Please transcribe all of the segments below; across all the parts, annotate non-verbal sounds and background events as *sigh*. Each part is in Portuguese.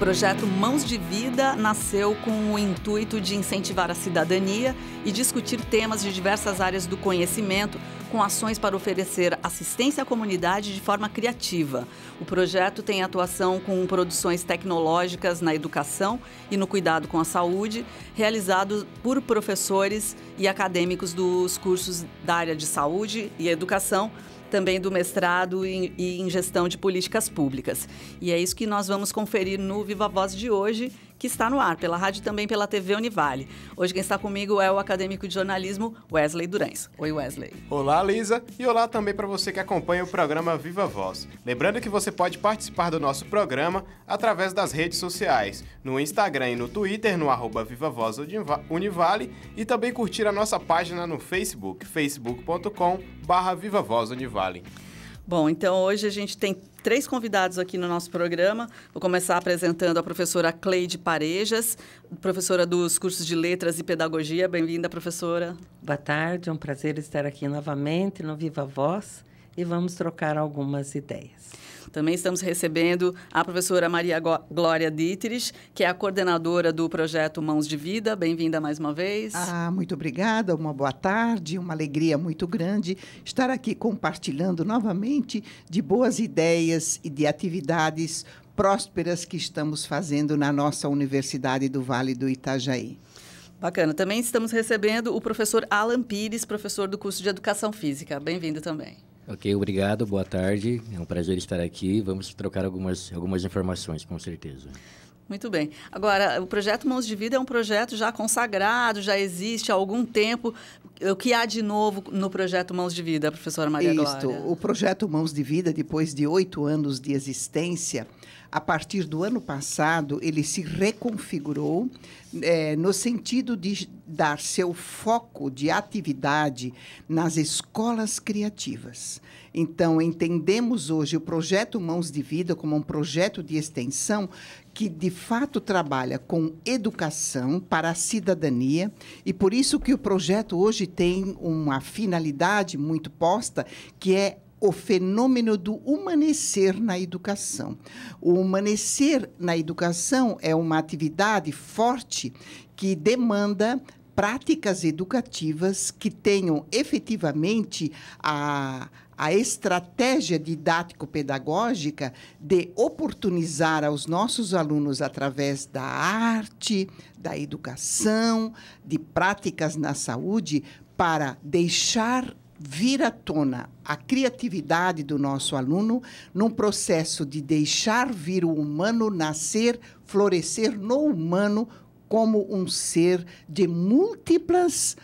projeto Mãos de Vida nasceu com o intuito de incentivar a cidadania e discutir temas de diversas áreas do conhecimento, com ações para oferecer assistência à comunidade de forma criativa. O projeto tem atuação com produções tecnológicas na educação e no cuidado com a saúde, realizado por professores e acadêmicos dos cursos da área de saúde e educação também do mestrado em, em gestão de políticas públicas. E é isso que nós vamos conferir no Viva Voz de hoje que está no ar pela rádio e também pela TV Univale. Hoje quem está comigo é o acadêmico de jornalismo Wesley Durães. Oi, Wesley. Olá, Lisa, e olá também para você que acompanha o programa Viva Voz. Lembrando que você pode participar do nosso programa através das redes sociais, no Instagram e no Twitter, no arroba Viva Voz Univale, e também curtir a nossa página no Facebook, facebook.com barra Viva Voz Univale. Bom, então hoje a gente tem três convidados aqui no nosso programa. Vou começar apresentando a professora Cleide Parejas, professora dos cursos de Letras e Pedagogia. Bem-vinda, professora. Boa tarde, é um prazer estar aqui novamente no Viva Voz e vamos trocar algumas ideias. Também estamos recebendo a professora Maria Glória Dietrich, que é a coordenadora do projeto Mãos de Vida. Bem-vinda mais uma vez. Ah, muito obrigada, uma boa tarde, uma alegria muito grande estar aqui compartilhando novamente de boas ideias e de atividades prósperas que estamos fazendo na nossa Universidade do Vale do Itajaí. Bacana. Também estamos recebendo o professor Alan Pires, professor do curso de Educação Física. Bem-vindo também. Ok, obrigado, boa tarde. É um prazer estar aqui. Vamos trocar algumas, algumas informações, com certeza. Muito bem. Agora, o projeto Mãos de Vida é um projeto já consagrado, já existe há algum tempo. O que há de novo no projeto Mãos de Vida, professora Maria Isto, Glória? O projeto Mãos de Vida, depois de oito anos de existência, a partir do ano passado, ele se reconfigurou é, no sentido de dar seu foco de atividade nas escolas criativas. Então, entendemos hoje o projeto Mãos de Vida como um projeto de extensão que, de fato, trabalha com educação para a cidadania e por isso que o projeto hoje tem uma finalidade muito posta, que é o fenômeno do humanecer na educação. O humanecer na educação é uma atividade forte que demanda práticas educativas que tenham efetivamente a, a estratégia didático-pedagógica de oportunizar aos nossos alunos, através da arte, da educação, de práticas na saúde, para deixar vir à tona a criatividade do nosso aluno num processo de deixar vir o humano nascer, florescer no humano como um ser de múltiplas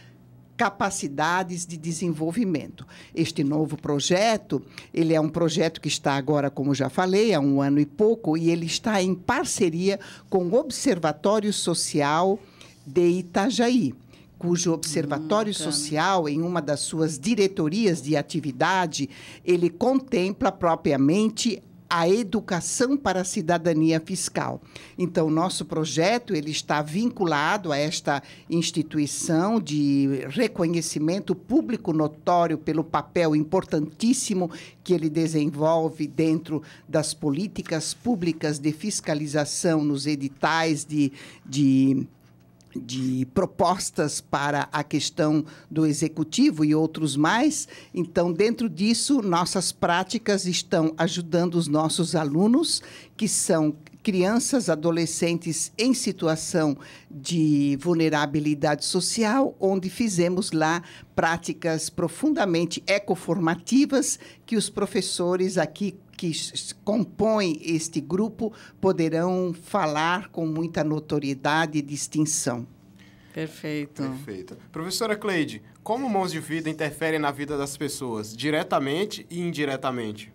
capacidades de desenvolvimento. Este novo projeto, ele é um projeto que está agora, como já falei, há um ano e pouco, e ele está em parceria com o Observatório Social de Itajaí cujo Observatório hum, Social, em uma das suas diretorias de atividade, ele contempla propriamente a educação para a cidadania fiscal. Então, nosso projeto ele está vinculado a esta instituição de reconhecimento público notório pelo papel importantíssimo que ele desenvolve dentro das políticas públicas de fiscalização nos editais de, de de propostas para a questão do executivo e outros mais. Então, dentro disso, nossas práticas estão ajudando os nossos alunos, que são crianças, adolescentes em situação de vulnerabilidade social, onde fizemos lá práticas profundamente ecoformativas que os professores aqui que compõem este grupo poderão falar com muita notoriedade e distinção. Perfeito. Perfeito. Professora Cleide, como Mãos de Vida interferem na vida das pessoas, diretamente e indiretamente?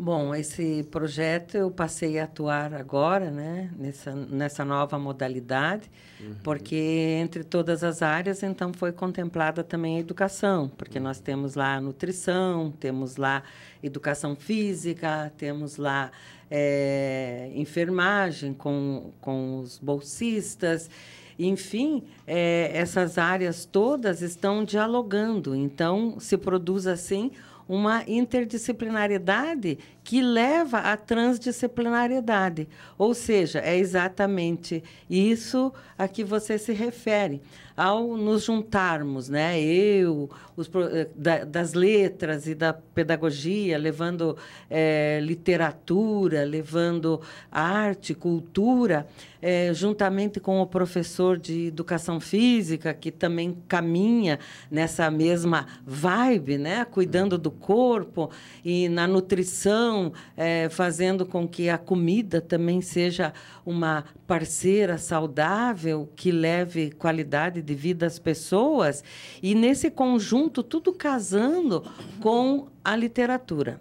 Bom, esse projeto eu passei a atuar agora, né, nessa, nessa nova modalidade, uhum. porque entre todas as áreas, então, foi contemplada também a educação, porque nós temos lá nutrição, temos lá educação física, temos lá é, enfermagem com, com os bolsistas, enfim, é, essas áreas todas estão dialogando, então se produz assim uma interdisciplinaridade que leva à transdisciplinariedade. Ou seja, é exatamente isso a que você se refere. Ao nos juntarmos, né? eu, os, eh, da, das letras e da pedagogia, levando é, literatura, levando arte, cultura, é, juntamente com o professor de educação física, que também caminha nessa mesma vibe, né? cuidando do corpo e na nutrição é, fazendo com que a comida também seja uma parceira saudável que leve qualidade de vida às pessoas. E nesse conjunto, tudo casando com a literatura.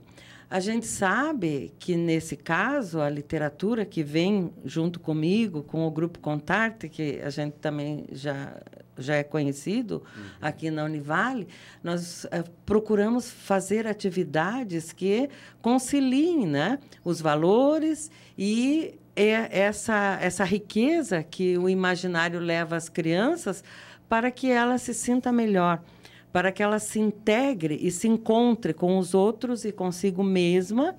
A gente sabe que, nesse caso, a literatura que vem junto comigo, com o Grupo Contarte, que a gente também já já é conhecido uhum. aqui na Univale, nós é, procuramos fazer atividades que conciliem né, os valores e é, essa, essa riqueza que o imaginário leva às crianças para que ela se sinta melhor, para que ela se integre e se encontre com os outros e consigo mesma.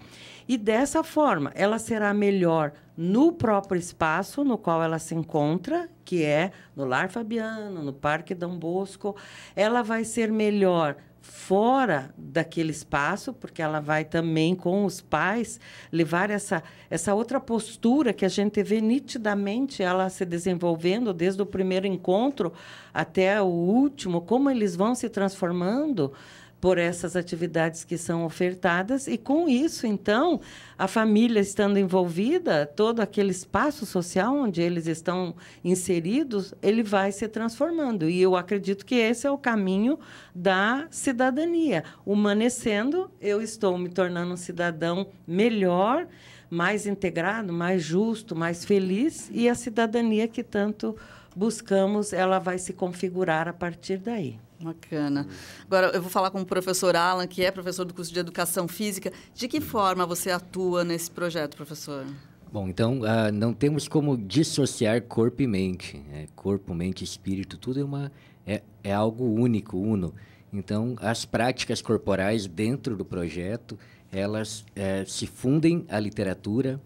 E dessa forma, ela será melhor no próprio espaço no qual ela se encontra, que é no Lar Fabiano, no Parque Dom Bosco, ela vai ser melhor fora daquele espaço, porque ela vai também com os pais levar essa essa outra postura que a gente vê nitidamente ela se desenvolvendo desde o primeiro encontro até o último, como eles vão se transformando por essas atividades que são ofertadas e com isso então a família estando envolvida todo aquele espaço social onde eles estão inseridos ele vai se transformando e eu acredito que esse é o caminho da cidadania humanecendo eu estou me tornando um cidadão melhor mais integrado mais justo mais feliz e a cidadania que tanto buscamos ela vai se configurar a partir daí Bacana. Agora, eu vou falar com o professor Alan, que é professor do curso de Educação Física. De que forma você atua nesse projeto, professor? Bom, então, uh, não temos como dissociar corpo e mente. Né? Corpo, mente, espírito, tudo é, uma, é, é algo único, uno. Então, as práticas corporais dentro do projeto, elas é, se fundem à literatura,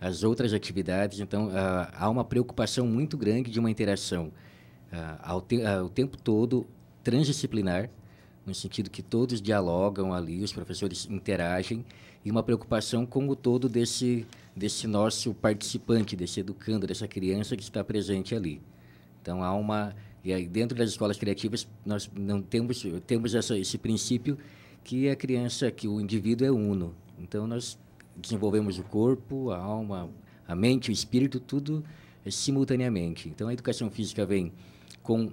às outras atividades. Então, uh, há uma preocupação muito grande de uma interação. Uh, te, o tempo todo, transdisciplinar, no sentido que todos dialogam ali, os professores interagem, e uma preocupação com o todo desse, desse nosso participante, desse educando, dessa criança que está presente ali. Então há uma e aí dentro das escolas criativas nós não temos temos essa, esse princípio que a criança, que o indivíduo é uno. Então nós desenvolvemos o corpo, a alma, a mente, o espírito, tudo é, simultaneamente. Então a educação física vem com, uh,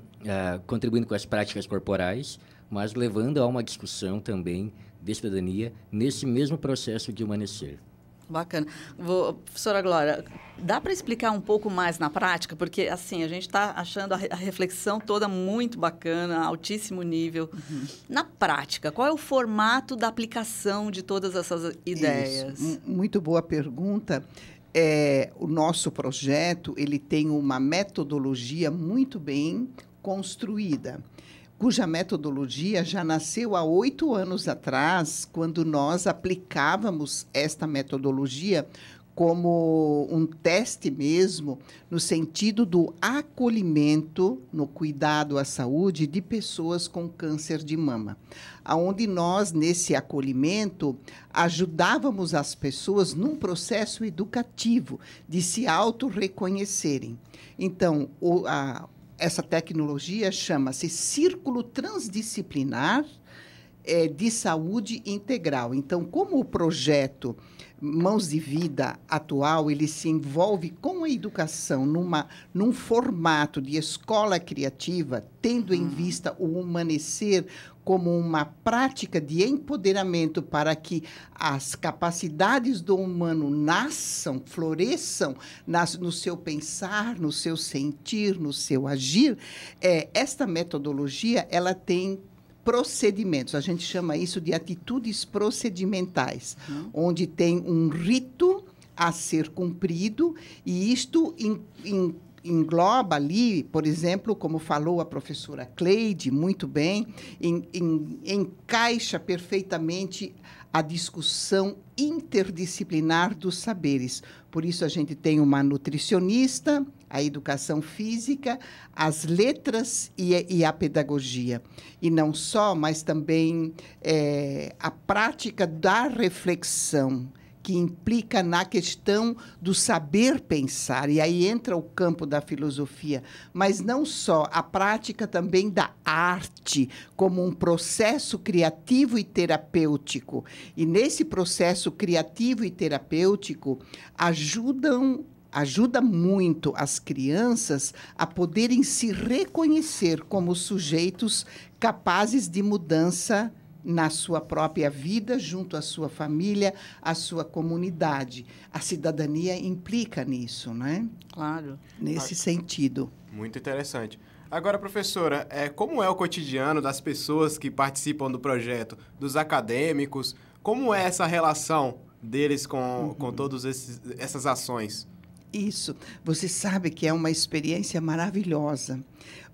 contribuindo com as práticas corporais, mas levando a uma discussão também de cidadania nesse mesmo processo de humanecer. Bacana. Vou, professora Glória, dá para explicar um pouco mais na prática? Porque, assim, a gente está achando a, reflexão toda muito bacana, altíssimo nível. Uhum. Na prática, qual é o formato da aplicação de todas essas ideias? Isso. Muito boa pergunta é, o nosso projeto ele tem uma metodologia muito bem construída, cuja metodologia já nasceu há oito anos atrás, quando nós aplicávamos esta metodologia como um teste mesmo, no sentido do acolhimento no cuidado à saúde de pessoas com câncer de mama, aonde nós nesse acolhimento ajudávamos as pessoas num processo educativo de se auto-reconhecerem. Então, o, a, essa tecnologia chama-se Círculo Transdisciplinar é, de Saúde Integral. Então, como o projeto Mãos de Vida atual, ele se envolve com a educação numa, num formato de escola criativa, tendo em hum. vista o humanecer como uma prática de empoderamento para que as capacidades do humano nasçam, floresçam nas, no seu pensar, no seu sentir, no seu agir, é, esta metodologia ela tem procedimentos. A gente chama isso de atitudes procedimentais, uhum. onde tem um rito a ser cumprido e isto in, in, engloba ali, por exemplo, como falou a professora Cleide muito bem, encaixa perfeitamente a discussão interdisciplinar dos saberes. Por isso a gente tem uma nutricionista, a educação física, as letras e, e a pedagogia. E não só, mas também é, a prática da reflexão, que implica na questão do saber pensar. E aí entra o campo da filosofia, mas não só, a prática também da arte, como um processo criativo e terapêutico. E nesse processo criativo e terapêutico, ajudam ajuda muito as crianças a poderem se reconhecer como sujeitos capazes de mudança na sua própria vida, junto à sua família, à sua comunidade. A cidadania implica nisso, né? Claro. Nesse claro. sentido. Muito interessante. Agora, professora, é, como é o cotidiano das pessoas que participam do projeto, dos acadêmicos? Como é essa relação deles com, uhum. com todas essas ações? Isso. Você sabe que é uma experiência maravilhosa.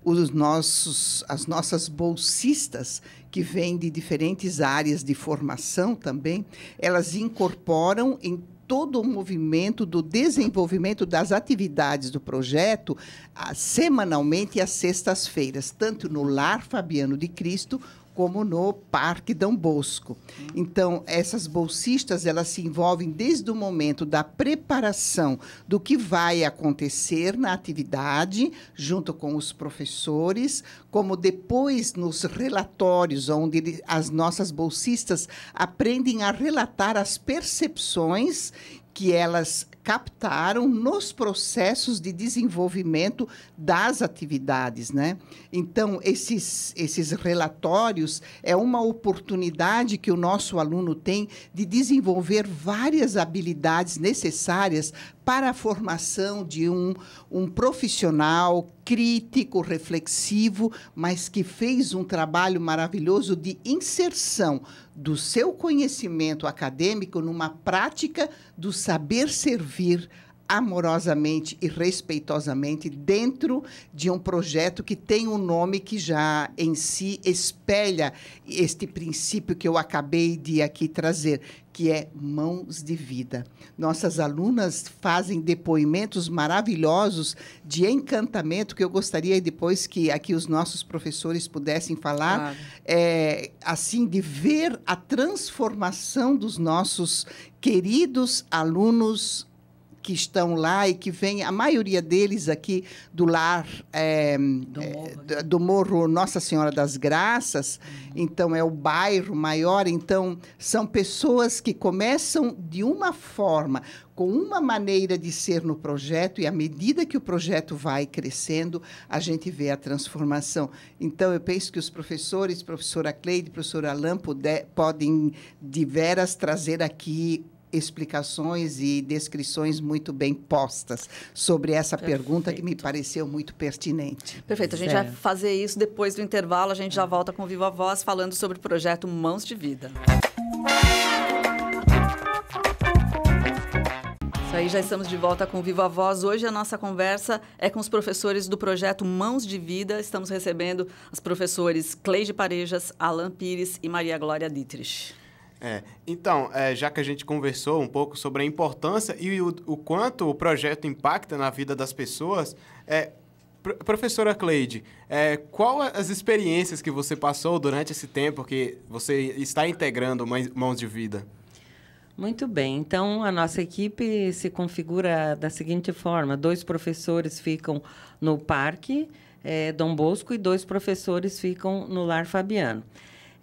Os nossos, as nossas bolsistas, que vêm de diferentes áreas de formação também, elas incorporam em todo o movimento do desenvolvimento das atividades do projeto a, semanalmente às sextas-feiras, tanto no Lar Fabiano de Cristo como no Parque Dom Bosco. Então, essas bolsistas, elas se envolvem desde o momento da preparação do que vai acontecer na atividade, junto com os professores, como depois nos relatórios, onde as nossas bolsistas aprendem a relatar as percepções que elas captaram nos processos de desenvolvimento das atividades, né? Então esses esses relatórios é uma oportunidade que o nosso aluno tem de desenvolver várias habilidades necessárias para a formação de um, um profissional crítico, reflexivo, mas que fez um trabalho maravilhoso de inserção do seu conhecimento acadêmico numa prática do saber servir amorosamente e respeitosamente dentro de um projeto que tem um nome que já em si espelha este princípio que eu acabei de aqui trazer, que é Mãos de Vida. Nossas alunas fazem depoimentos maravilhosos de encantamento que eu gostaria depois que aqui os nossos professores pudessem falar, claro. é, assim, de ver a transformação dos nossos queridos alunos que estão lá e que vem, a maioria deles aqui do lar é, do, é, morro. Né? do, morro. Nossa Senhora das Graças, uhum. então é o bairro maior, então são pessoas que começam de uma forma, com uma maneira de ser no projeto e à medida que o projeto vai crescendo, a gente vê a transformação. Então, eu penso que os professores, professora Cleide, professora Alain, puder, podem de veras trazer aqui explicações e descrições muito bem postas sobre essa Perfeito. pergunta que me pareceu muito pertinente. Perfeito. A gente é. vai fazer isso depois do intervalo. A gente já volta com Viva Voz falando sobre o projeto Mãos de Vida. Isso aí, já estamos de volta com Viva Voz. Hoje a nossa conversa é com os professores do projeto Mãos de Vida. Estamos recebendo os professores Cleide Parejas, Alan Pires e Maria Glória Dietrich. É, então, é, já que a gente conversou um pouco sobre a importância e o, o quanto o projeto impacta na vida das pessoas, é, pr professora Cleide, é, qual as experiências que você passou durante esse tempo que você está integrando Mãos de Vida? Muito bem, então a nossa equipe se configura da seguinte forma: dois professores ficam no Parque é, Dom Bosco e dois professores ficam no Lar Fabiano.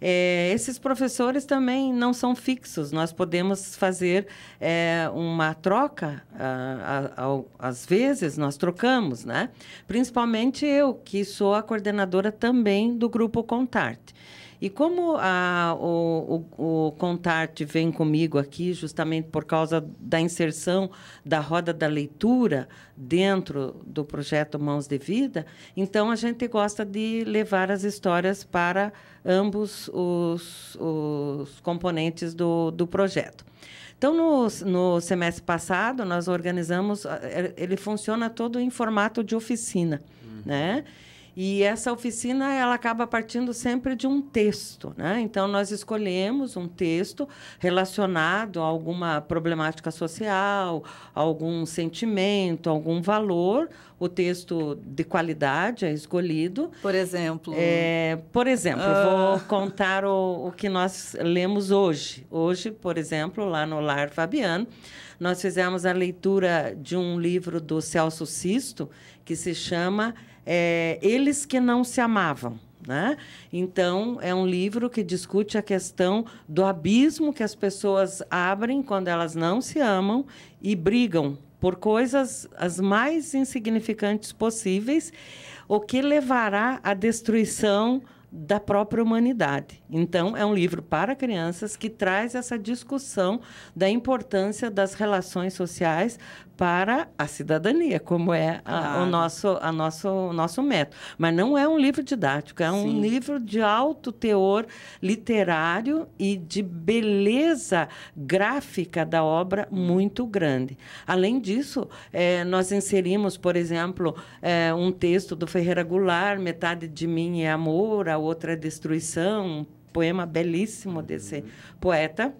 É, esses professores também não são fixos. Nós podemos fazer é, uma troca, ah, às vezes nós trocamos, né? Principalmente eu, que sou a coordenadora também do Grupo Contarte. E como a, ah, o, o, o Contarte vem comigo aqui, justamente por causa da inserção da roda da leitura dentro do projeto Mãos de Vida, então a gente gosta de levar as histórias para ambos os, os componentes do, do projeto. Então, no, no, semestre passado, nós organizamos. Eh, ele funciona todo em formato de oficina, hum. né? E essa oficina ela acaba partindo sempre de um texto, né? Então nós escolhemos um texto relacionado a alguma problemática social, algum sentimento, algum valor. O texto de qualidade é escolhido. Por exemplo. É, por exemplo, ah. vou contar o, o que nós lemos hoje. Hoje, por exemplo, lá no Lar Fabiano, nós fizemos a leitura de um livro do Celso Sisto que se chama é, Eles que Não Se Amavam. Né? Então, é um livro que discute a questão do abismo que as pessoas abrem quando elas não se amam e brigam por coisas as mais insignificantes possíveis, o que levará à destruição da própria humanidade. Então, é um livro para crianças que traz essa discussão da importância das relações sociais para a cidadania, como é a, o nosso, a nosso, o nosso método. Mas não é um livro didático, é Sim. um livro de alto teor literário e de beleza gráfica da obra muito grande. Além disso, é, nós inserimos, por exemplo, é, um texto do Ferreira Goulart, Metade de Mim é Amor, a Outra é Destruição, poema belíssimo desse uhum. poeta.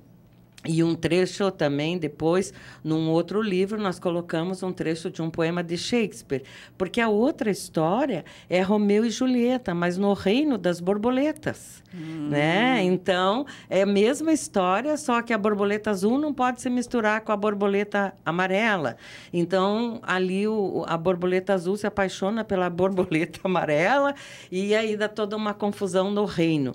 E um trecho também, depois, num outro livro, nós colocamos um trecho de um poema de Shakespeare. Porque a outra história é Romeu e Julieta, mas no reino das borboletas. Hum. Né? Então, é a mesma história, só que a borboleta azul não pode se misturar com a borboleta amarela. Então, ali o, a borboleta azul se apaixona pela *laughs* borboleta amarela e aí dá toda uma confusão no reino.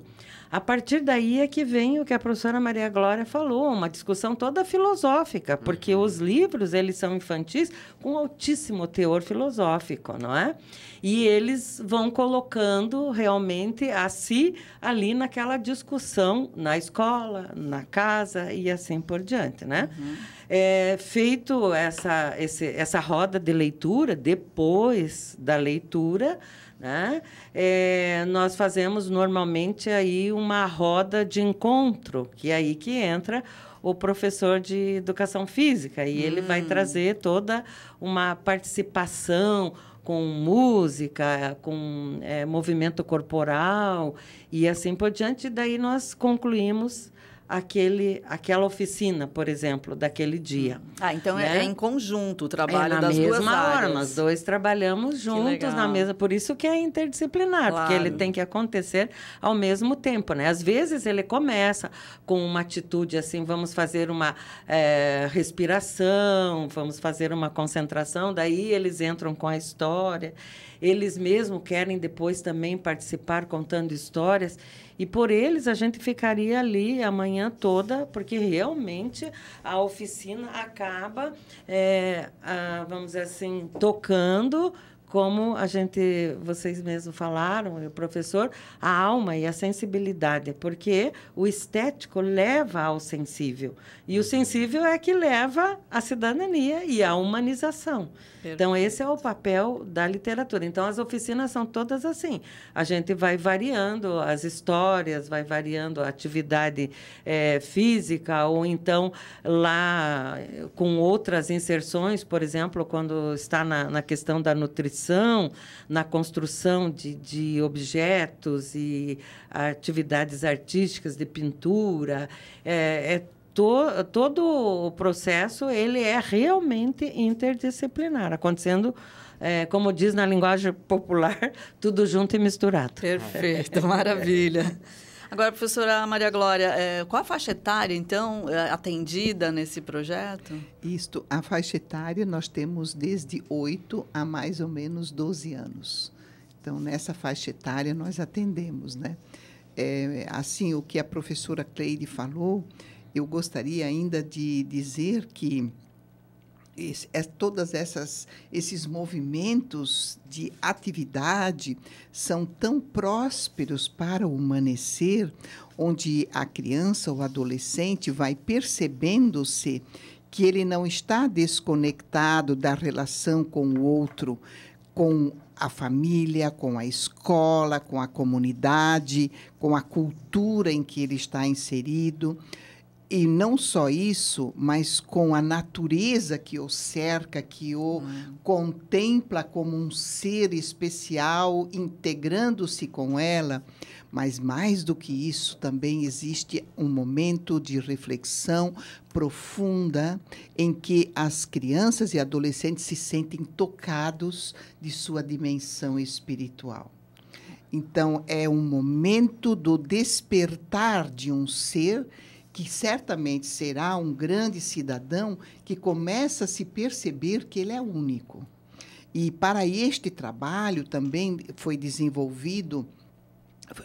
A partir daí é que vem o que a professora Maria Glória falou, uma discussão toda filosófica, porque uhum. os livros, eles são infantis com altíssimo teor filosófico, não é? E eles vão colocando realmente a si ali naquela discussão na escola, na casa e assim por diante, né? Uhum. É, feito essa, esse, essa roda de leitura, depois da leitura, né? É, nós fazemos normalmente aí uma roda de encontro, que é aí que entra o professor de educação física e hum. ele vai hum. trazer toda uma participação com música, com é, movimento corporal e assim por diante. E daí nós concluímos aquele, aquela oficina, por exemplo, daquele dia. Hum. Ah, então é, né? é, em conjunto o é trabalho é das duas áreas. hora, nós dois trabalhamos juntos na mesa. Por isso que é interdisciplinar, claro. porque ele tem que acontecer ao mesmo tempo, né? Às vezes ele começa com uma atitude assim, vamos fazer uma é, respiração, vamos fazer uma concentração, daí eles entram com a história. Eles mesmos querem depois também participar contando histórias. E por eles a gente ficaria ali a manhã toda, porque realmente a oficina acaba, é, a, vamos dizer assim, tocando como a gente, vocês mesmos falaram, o professor, a alma e a sensibilidade, porque o estético leva ao sensível. E o sensível é que leva à cidadania e à humanização. Perfeito. Então, esse é o papel da literatura. Então, as oficinas são todas assim. A gente vai variando as histórias, vai variando a atividade é, física, ou então lá eh, com outras inserções, por exemplo, quando está na, na questão da nutrição na construção de, de objetos e atividades artísticas de pintura. É, é to, todo o processo ele é realmente interdisciplinar, acontecendo é, como diz na linguagem popular, *laughs* tudo junto e misturado. Perfeito, *laughs* é. maravilha. Agora, professora Maria Glória, é, qual a faixa etária, então, é, atendida nesse projeto? Isto, a faixa etária nós temos desde 8 a mais ou menos 12 anos. Então, nessa faixa etária nós atendemos, né? É, assim, o que a professora Cleide falou, eu gostaria ainda de dizer que esse, é, todas essas esses movimentos de atividade são tão prósperos para o humanecer, onde a criança ou adolescente vai percebendo-se que ele não está desconectado da relação com o outro, com a família, com a escola, com a comunidade, com a cultura em que ele está inserido. E não só isso, mas com a natureza que o cerca, que o hum. contempla como um ser especial, integrando-se com ela. Mas mais do que isso, também existe um momento de reflexão profunda em que as crianças e adolescentes se sentem tocados de sua dimensão espiritual. Então, é um momento do despertar de um ser que certamente será um grande cidadão que começa a se perceber que ele é único. E para este trabalho também foi desenvolvido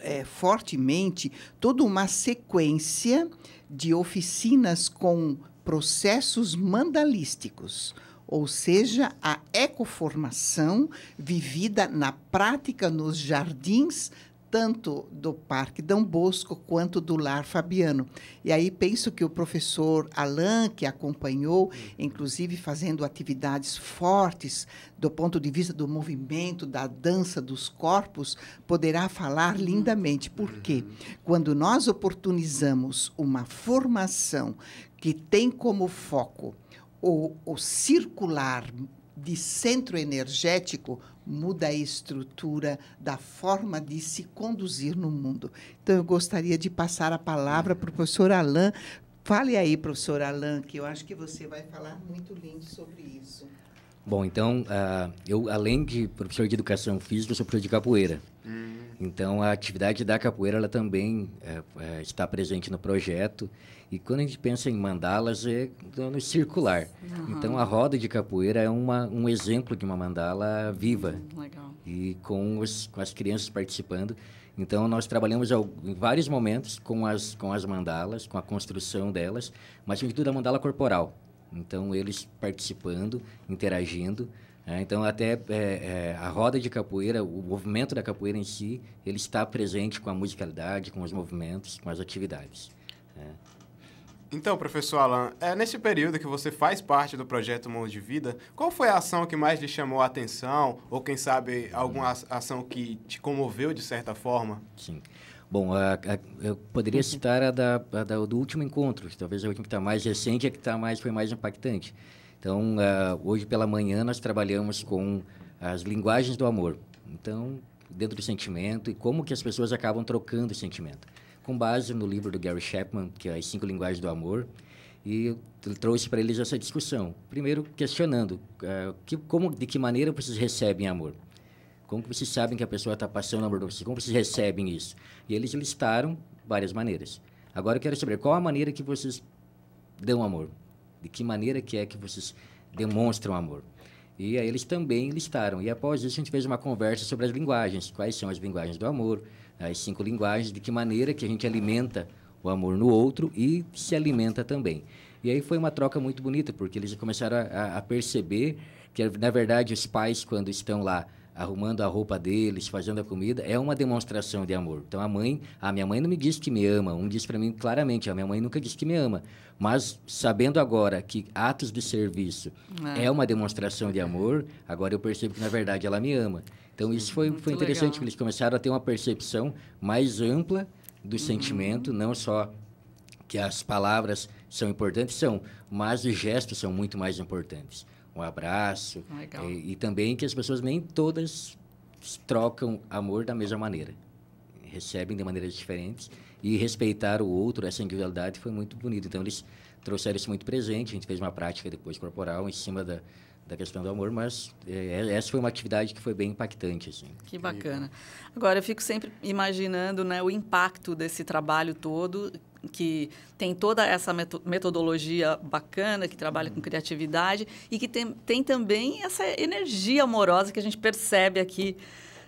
é, fortemente toda uma sequência de oficinas com processos mandalísticos, ou seja, a ecoformação vivida na prática nos jardins tanto do Parque Dom Bosco quanto do Lar Fabiano. E aí penso que o professor Alain, que acompanhou, inclusive fazendo atividades fortes do ponto de vista do movimento, da dança dos corpos, poderá falar uhum. lindamente. Porque uhum. quando nós oportunizamos uma formação que tem como foco o, o circular de centro energético muda a estrutura da forma de se conduzir no mundo. Então, eu gostaria de passar a palavra para o professor Alain. Fale aí, professor Alain, que eu acho que você vai falar muito lindo sobre isso. Bom, então, uh, eu, além de professor de educação física, sou professor de capoeira. Hum. Então, a atividade da capoeira ela também eh, eh, está presente no projeto. E quando a gente pensa em mandalas, é no circular. Uhum. Então, a roda de capoeira é uma, um exemplo de uma mandala viva. Uhum, legal. E com, os, com as crianças participando. Então, nós trabalhamos em vários momentos com as, com as mandalas, com a construção delas, mas sobretudo a mandala corporal. Então, eles participando, interagindo. É, então, até é, é, a roda de capoeira, o movimento da capoeira em si, ele está presente com a musicalidade, com os movimentos, com as atividades. Né? Então, professor Alan, é, nesse período que você faz parte do projeto Mundo de Vida, qual foi a ação que mais lhe chamou a atenção? Ou, quem sabe, alguma ação que te comoveu de certa forma? Sim. Bom, a, a, eu poderia uhum. citar a, da, a da, do último encontro, que talvez a é última que está mais recente, a é que tá mais, foi mais impactante. Então, hoje pela manhã nós trabalhamos com as linguagens do amor. Então, dentro do sentimento e como que as pessoas acabam trocando o sentimento com base no livro do Gary Chapman, que é As Cinco Linguagens do Amor, e trouxe para eles essa discussão. Primeiro, questionando uh, que, como, de que maneira vocês recebem amor. Como vocês sabem que a pessoa está passando amor por vocês? Como vocês recebem isso? E eles listaram várias maneiras. Agora eu quero saber qual a maneira que vocês dão amor. De que maneira que é que vocês demonstram amor. E aí eles também listaram. E após isso, a gente fez uma conversa sobre as linguagens. Quais são as linguagens do amor, as cinco linguagens, de que maneira que a gente alimenta o amor no outro e se alimenta também. E aí foi uma troca muito bonita, porque eles começaram a, a perceber que, na verdade, os pais, quando estão lá arrumando a roupa deles, fazendo a comida, é uma demonstração de amor. Então a mãe, a minha mãe não me diz que me ama, um diz para mim claramente, a minha mãe nunca disse que me ama, mas sabendo agora que atos de serviço ah. é uma demonstração de amor, agora eu percebo que na verdade ela me ama. Então Sim, isso foi foi interessante legal. eles começaram a ter uma percepção mais ampla do uhum. sentimento, não só que as palavras são importantes são, mas os gestos são muito mais importantes um abraço. Ah, legal. E, e também que as pessoas nem todas trocam amor da mesma maneira. Recebem de maneiras diferentes e respeitar o outro, essa individualidade foi muito bonito Então, eles trouxeram isso muito presente. A gente fez uma prática depois corporal em cima da, da questão do amor, mas é, é, essa foi uma atividade que foi bem impactante. Assim. Que bacana. Agora, eu fico sempre imaginando né, o impacto desse trabalho todo que tem toda essa metodologia bacana, que trabalha com uhum. criatividade e que tem, tem também essa energia amorosa que a gente percebe aqui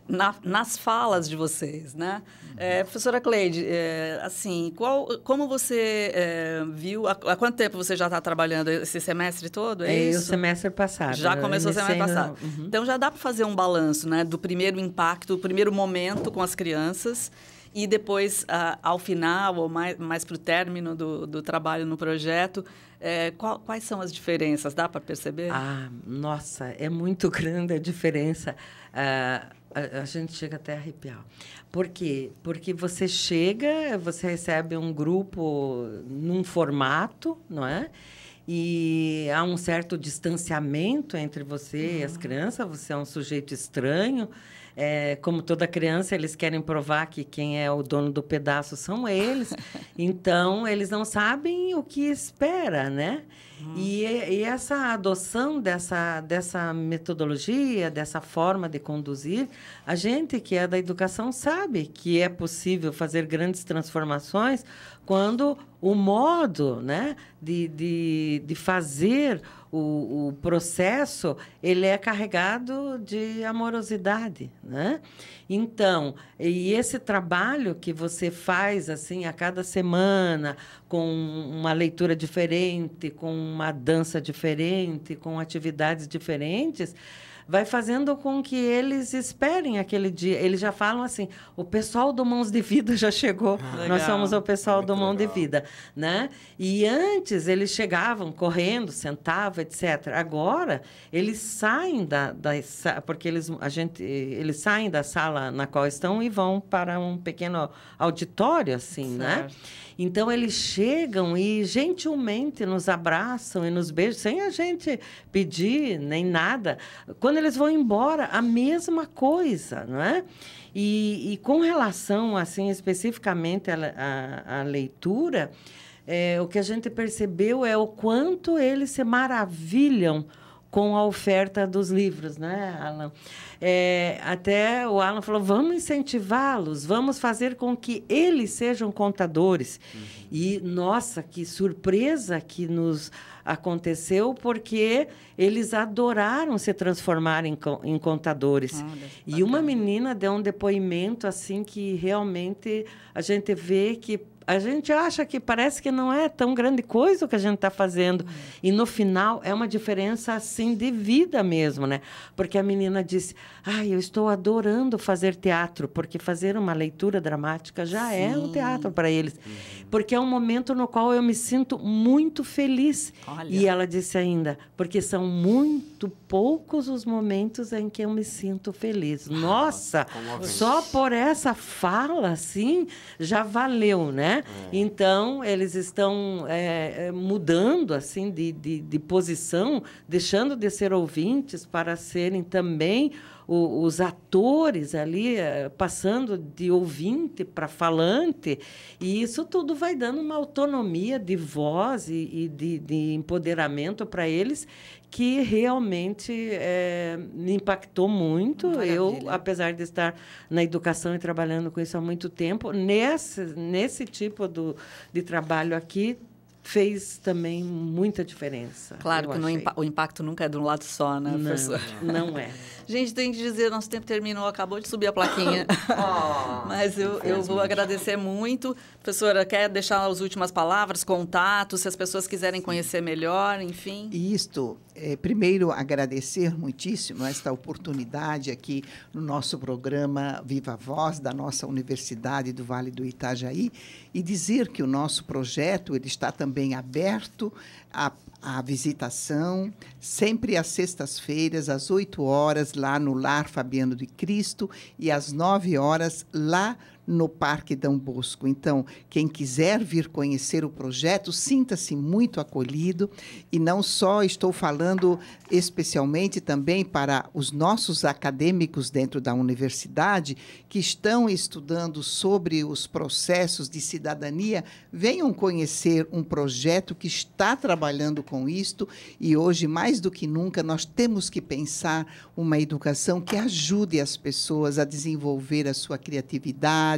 na, nas falas de vocês, né? Uhum. É, professora Cleide, é, assim, qual, como você é, viu, há, há, quanto tempo você já está trabalhando esse semestre todo? É, é isso? o semestre passado. Já começou o semestre passado. Uhum. Então já dá para fazer um balanço, né, do primeiro impacto, do primeiro momento com as crianças e depois, ah, ao final, ou mais, mais para o término do, do trabalho no projeto, é, qual, quais são as diferenças? Dá para perceber? Ah, nossa, é muito *laughs* grande a diferença. Ah, a, a, gente chega até a arrepiar. Por quê? Porque você chega, você recebe um grupo num formato, não é? E há um certo distanciamento entre você uhum. e as uhum. crianças, você é um sujeito estranho. É, como toda criança, eles querem provar que quem é o dono do pedaço são eles. *laughs* então, eles não sabem o que espera, né? Hum. E, e, essa adoção dessa, dessa metodologia, dessa forma de conduzir, a gente que é da educação sabe que é possível fazer grandes transformações quando o modo né, de, de, de fazer o, o processo ele é carregado de amorosidade, né? Então, e esse trabalho que você faz assim a cada semana, com uma leitura diferente, com uma dança diferente, com atividades diferentes, vai fazendo com que eles esperem aquele dia. Eles já falam assim: o pessoal do Mãos de Vida já chegou, ah, legal. nós somos o pessoal Muito do Mão legal. de Vida. Né? E antes eles chegavam correndo, sentavam, etc. Agora eles saem da, da porque eles, a gente, eles saem da sala na qual estão e vão para um pequeno auditório, assim, né? certo. né? Então eles chegam e gentilmente nos abraçam e nos beijam, sem a gente pedir nem nada. Quando quando eles vão embora, a mesma coisa, não é? E, e com relação, assim, especificamente à leitura, é, o que a gente percebeu é o quanto eles se maravilham com a oferta dos livros, né, Alan? É, até o Alan falou: vamos incentivá-los, vamos fazer com que eles sejam contadores. Uhum. E nossa, que surpresa que nos aconteceu, porque eles adoraram se transformar em, em contadores. e uma menina deu um depoimento assim que realmente a gente vê que a gente acha que parece que não é tão grande coisa o que a gente está fazendo. Uhum. E no final é uma diferença assim de vida mesmo, né? Porque a menina disse: Ai, eu estou adorando fazer teatro, porque fazer uma leitura dramática já Sim. é um teatro para eles. Uhum. Porque é um momento no qual eu me sinto muito feliz. Olha. E ela disse ainda, porque são muito poucos os momentos em que eu me sinto feliz. Ah, Nossa, só por essa fala, assim, já valeu, né? É. Então, eles estão é, é, mudando, assim, de, de, de posição, deixando de ser ouvintes para serem também o, os atores ali eh, passando de ouvinte para falante, e isso tudo vai dando uma autonomia de voz e, e de, de empoderamento para eles que realmente é, me impactou muito. Maravilha. Eu, apesar de estar na educação e trabalhando com isso há muito tempo, nesse, nesse tipo do, de trabalho aqui, fez também muita diferença. Claro que impa o impacto nunca é de um lado só, né, não, professora? Não é. *laughs* Gente, tem que dizer, nosso tempo terminou, acabou de subir a plaquinha. *laughs* oh, *laughs* Mas eu, eu vou agradecer muito. Professora, quer deixar as últimas palavras, contatos, se as pessoas quiserem conhecer melhor, enfim? Isto. É, primeiro, agradecer muitíssimo esta oportunidade aqui no nosso programa Viva Voz da nossa Universidade do Vale do Itajaí e dizer que o nosso projeto ele está também aberto à, à visitação, sempre às sextas-feiras, às 8 horas, lá no Lar Fabiano de Cristo, e às 9 horas, lá no no Parque Dão Bosco. Então, quem quiser vir conhecer o projeto, sinta-se muito acolhido e não só estou falando especialmente também para os nossos acadêmicos dentro da universidade que estão estudando sobre os processos de cidadania, venham conhecer um projeto que está trabalhando com isto e hoje mais do que nunca nós temos que pensar uma educação que ajude as pessoas a desenvolver a sua criatividade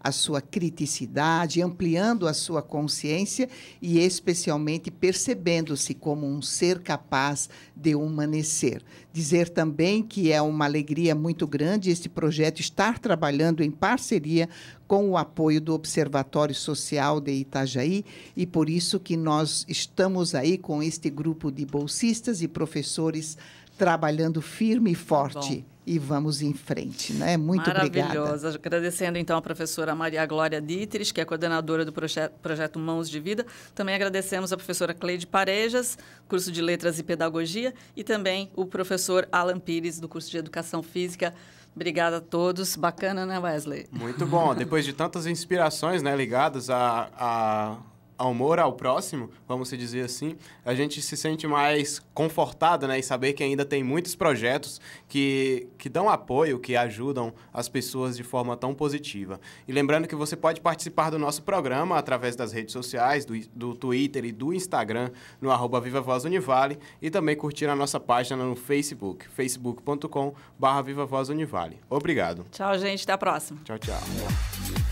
a sua criticidade, ampliando a sua consciência e, especialmente, percebendo-se como um ser capaz de humanecer. Dizer também que é uma alegria muito grande este projeto estar trabalhando em parceria com o apoio do Observatório Social de Itajaí e por isso que nós estamos aí com este grupo de bolsistas e professores trabalhando firme e forte. Bom e vamos em frente, né? Muito Maravilhosa. obrigada. Maravilhosa. Agradecendo então a professora Maria Glória Dietrich, que é coordenadora do proje projeto Mãos de Vida. Também agradecemos a professora Cleide Parejas, curso de Letras e Pedagogia, e também o professor Alan Pires, do curso de Educação Física. Obrigada a todos. Bacana, né, Wesley? Muito bom. Depois de tantas inspirações, né, ligadas a, a amor ao próximo, vamos se dizer assim, a gente se sente mais confortado, né, e saber que ainda tem muitos projetos que, que dão apoio, que ajudam as pessoas de forma tão positiva. E lembrando que você pode participar do nosso programa através das redes sociais, do, do Twitter e do Instagram, no arroba Viva Voz Univale, e também curtir a nossa página no Facebook, facebook.com barra Viva Voz Univale. Obrigado. Tchau, gente. Até a próxima. Tchau, tchau.